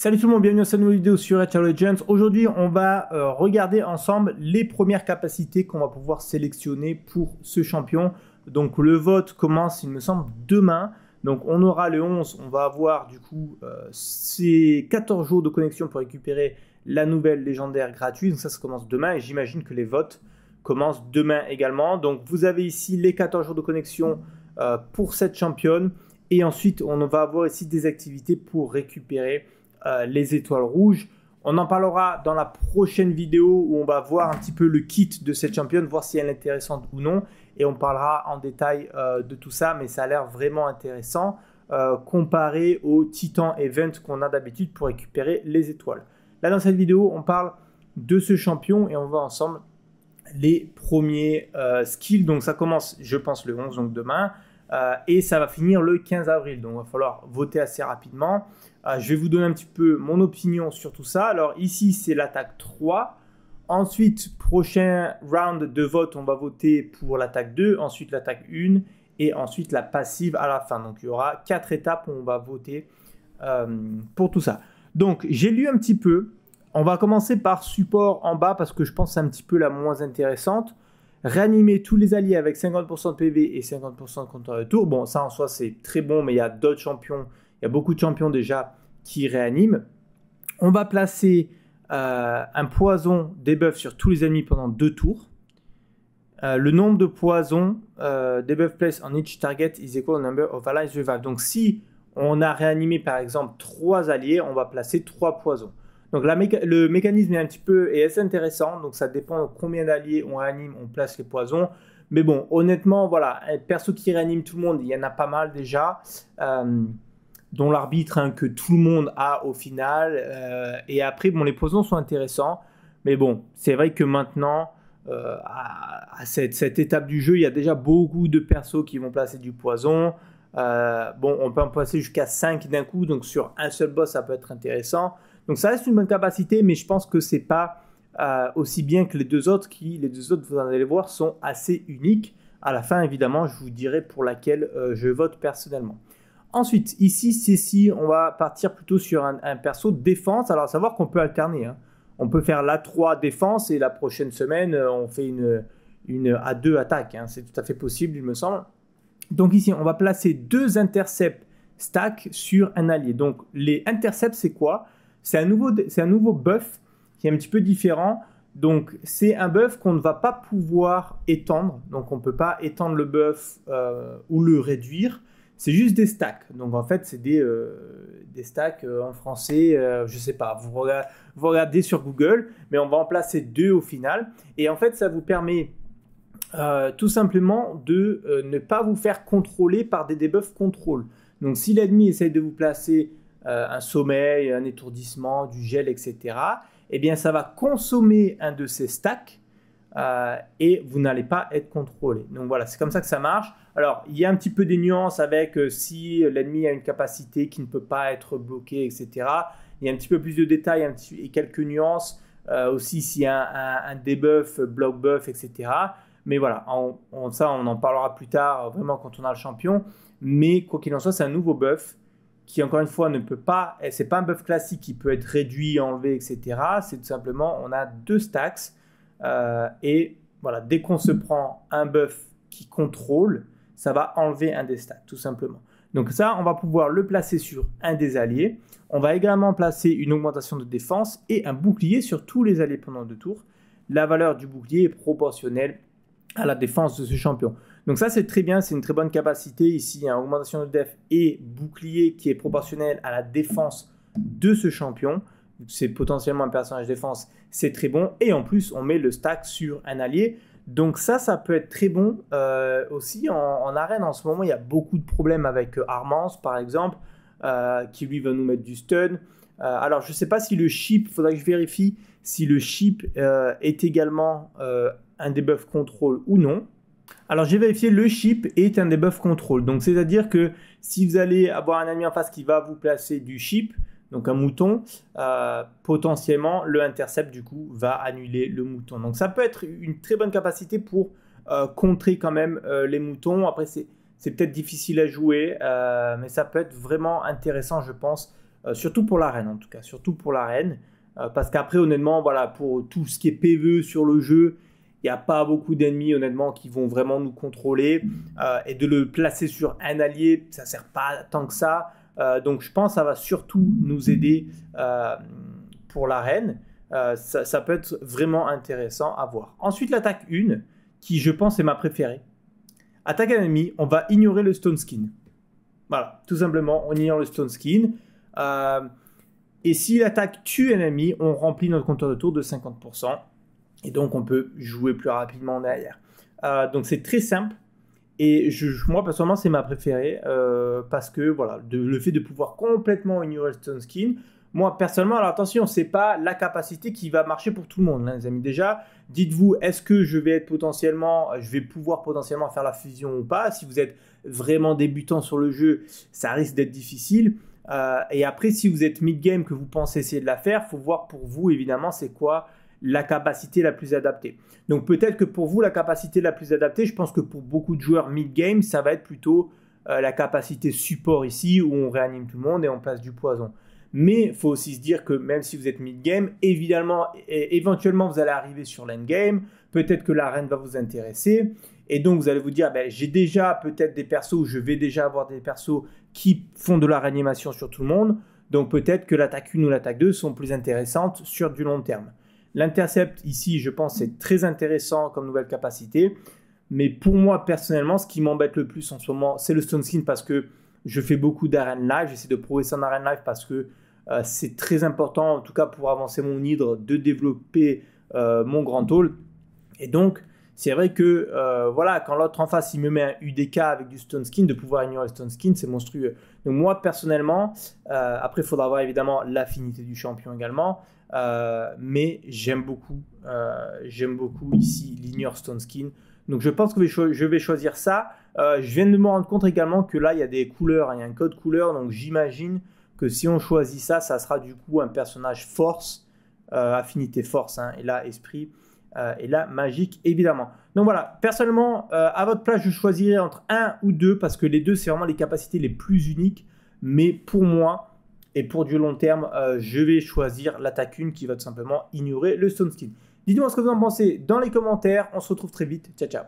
Salut tout le monde, bienvenue dans cette nouvelle vidéo sur Retro Legends. Aujourd'hui, on va euh, regarder ensemble les premières capacités qu'on va pouvoir sélectionner pour ce champion. Donc le vote commence, il me semble, demain. Donc on aura le 11, on va avoir du coup euh, ces 14 jours de connexion pour récupérer la nouvelle légendaire gratuite. Donc ça, ça commence demain et j'imagine que les votes commencent demain également. Donc vous avez ici les 14 jours de connexion euh, pour cette championne. Et ensuite, on va avoir ici des activités pour récupérer euh, les étoiles rouges. On en parlera dans la prochaine vidéo où on va voir un petit peu le kit de cette championne, voir si elle est intéressante ou non. Et on parlera en détail euh, de tout ça, mais ça a l'air vraiment intéressant euh, comparé au Titan Event qu'on a d'habitude pour récupérer les étoiles. Là, dans cette vidéo, on parle de ce champion et on voit ensemble les premiers skills. Donc ça commence, je pense, le 11, donc demain. Euh, et ça va finir le 15 avril. Donc il va falloir voter assez rapidement. Euh, je vais vous donner un petit peu mon opinion sur tout ça. Alors ici c'est l'attaque 3. Ensuite, prochain round de vote, on va voter pour l'attaque 2, ensuite l'attaque 1 et ensuite la passive à la fin. Donc il y aura quatre étapes où on va voter euh, pour tout ça. Donc j'ai lu un petit peu. On va commencer par support en bas parce que je pense que c'est un petit peu la moins intéressante. Réanimer tous les alliés avec 50% de PV et 50% de compteur de tour. bon, ça en soi c'est très bon, mais il y a d'autres champions, il y a beaucoup de champions déjà qui réaniment. On va placer euh, un poison debuff sur tous les ennemis pendant deux tours. Euh, le nombre de poisons euh, debuff placed on each target is equal to number of allies revived. Donc si on a réanimé par exemple trois alliés, on va placer trois poisons. Donc le mécanisme est un petit peu et est intéressant, donc ça dépend de combien d'alliés on anime, on place les poisons. Mais bon, honnêtement, voilà, un perso qui réanime tout le monde, il y en a pas mal déjà, euh, dont l'arbitre hein, que tout le monde a au final. Euh, et après, bon, les poisons sont intéressants, mais bon, c'est vrai que maintenant, euh, à, cette, étape du jeu, il y a déjà beaucoup de persos qui vont placer du poison. bon, on peut en placer jusqu'à 5 d'un coup, donc sur un seul boss, ça peut être intéressant. Donc ça reste une bonne capacité, mais je pense que c'est pas euh, aussi bien que les deux autres qui, les deux autres, vous en allez voir, sont assez uniques. À la fin, évidemment, je vous dirai pour laquelle euh, je vote personnellement. Ensuite, ici, c'est si on va partir plutôt sur un, perso défense. Alors, à savoir qu'on peut alterner. Hein. On peut faire l'A3 défense et la prochaine semaine, euh, on fait une, une A2 attaque. Hein. C'est tout à fait possible, il me semble. Donc ici, on va placer deux intercepts stack sur un allié. Donc les intercepts, c'est quoi c'est un nouveau, c'est un nouveau buff qui est un petit peu différent. Donc c'est un buff qu'on ne va pas pouvoir étendre. Donc on ne peut pas étendre le buff euh, ou le réduire. C'est juste des stacks. Donc en fait c'est des, euh, des stacks euh, en français, je ne sais pas, vous regardez, vous regardez, sur Google, mais on va en placer deux au final. Et en fait ça vous permet tout simplement de ne pas vous faire contrôler par des debuffs contrôle. Donc si l'ennemi essaye de vous placer euh, un sommeil, un étourdissement, du gel, etc., eh bien, ça va consommer un de ces stacks euh, et vous n'allez pas être contrôlé. Donc voilà, c'est comme ça que ça marche. Alors, il y a un petit peu des nuances avec euh, si l'ennemi a une capacité qui ne peut pas être bloquée, etc. Il y a un petit peu plus de détails et quelques nuances aussi s'il y a un, un, debuff, block buff, etc. Mais voilà, ça on en parlera plus tard, vraiment quand on a le champion. Mais quoi qu'il en soit, c'est un nouveau buff qui encore une fois ne peut pas, eh, c'est pas un buff classique qui peut être réduit, enlevé, etc. C'est tout simplement, on a deux stacks euh, et voilà, dès qu'on se prend un buff qui contrôle, ça va enlever un des stacks tout simplement. Donc ça, on va pouvoir le placer sur un des alliés. On va également placer une augmentation de défense et un bouclier sur tous les alliés pendant deux tours. La valeur du bouclier est proportionnelle à la défense de ce champion. Donc ça c'est très bien, c'est une très bonne capacité. Ici, il y a une augmentation de def et bouclier qui est proportionnelle à la défense de ce champion. C'est potentiellement un personnage défense, c'est très bon. Et en plus, on met le stack sur un allié. Donc ça, ça peut être très bon euh, aussi en, arène. En ce moment, il y a beaucoup de problèmes avec euh, Armance, par exemple, euh, qui lui va nous mettre du stun. alors, je ne sais pas si le chip, il faudra que je vérifie si le chip est également un debuff contrôle ou non. Alors j'ai vérifié, le chip est un debuff control. Donc c'est-à-dire que si vous allez avoir un ami en face qui va vous placer du chip, donc un mouton, euh, potentiellement le intercept du coup va annuler le mouton. Donc ça peut être une très bonne capacité pour euh, contrer quand même euh, les moutons. Après c'est peut-être difficile à jouer, mais ça peut être vraiment intéressant je pense, surtout pour la reine en tout cas, surtout pour la reine. parce qu'après honnêtement, voilà, pour tout ce qui est PVE sur le jeu, il n'y a pas beaucoup d'ennemis, honnêtement, qui vont vraiment nous contrôler. Euh, et de le placer sur un allié, ça ne sert pas tant que ça. Euh, donc je pense que ça va surtout nous aider euh, pour l'arène. Ça, ça, peut être vraiment intéressant à voir. Ensuite, l'attaque 1, qui je pense est ma préférée. Attaque un ennemi, on va ignorer le stone skin. Voilà, tout simplement, on ignore le stone skin. et si l'attaque tue un ennemi, on remplit notre compteur de tour de 50%. Et donc, on peut jouer plus rapidement derrière. Euh, donc, c'est très simple. Et je, moi, personnellement, c'est ma préférée. Euh, parce que, voilà, le fait de pouvoir complètement ignorer Stone Skin. Moi, personnellement, alors attention, c'est pas la capacité qui va marcher pour tout le monde, hein, les amis. Déjà, dites-vous, est-ce que je vais potentiellement, euh, je vais pouvoir potentiellement faire la fusion ou pas Si vous êtes vraiment débutant sur le jeu, ça risque d'être difficile. Euh, et après, si vous êtes mid-game, que vous pensez essayer de la faire, faut voir pour vous, évidemment, c'est quoi la capacité la plus adaptée. Donc peut-être que pour vous, la capacité la plus adaptée, je pense que pour beaucoup de joueurs mid-game, ça va être plutôt euh, la capacité support ici, où on réanime tout le monde et on place du poison. Mais il faut aussi se dire que même si vous êtes mid-game, évidemment, éventuellement, vous allez arriver sur game. peut-être que l'arène va vous intéresser. Et donc, vous allez vous dire, ben, j'ai déjà peut-être des persos, je vais déjà avoir des persos qui font de la réanimation sur tout le monde. Donc, peut-être que l'attaque 1 ou l'attaque 2 sont plus intéressantes sur du long terme. L'intercept ici, je pense, c'est très intéressant comme nouvelle capacité. Mais pour moi, personnellement, ce qui m'embête le plus en ce moment, c'est le Stone Skin parce que je fais beaucoup d'arène live. J'essaie de progresser en arène live parce que euh, c'est très important, en tout cas pour avancer mon hydre, de développer euh, mon grand hall. Et donc, c'est vrai que euh, voilà, quand l'autre en face il me met un UDK avec du stone skin, de pouvoir ignorer stone skin, c'est monstrueux. Donc moi personnellement, euh, après il faudra avoir évidemment l'affinité du champion également, euh, mais j'aime beaucoup, j'aime beaucoup ici l'ignore stone skin. Donc je pense que je vais choisir ça. je viens de me rendre compte également que là il y a des couleurs, hein, il y a un code couleur, donc j'imagine que si on choisit ça, ça sera du coup un personnage force, affinité force, hein, et là esprit. Euh, et là magique évidemment. Donc voilà, personnellement, euh, à votre place, je choisirais entre un ou deux parce que les deux, c'est vraiment les capacités les plus uniques. Mais pour moi et pour du long terme, euh, je vais choisir l'attaque 1 qui va tout simplement ignorer le Stone Skin. Dites-moi ce que vous en pensez dans les commentaires. On se retrouve très vite. Ciao, ciao.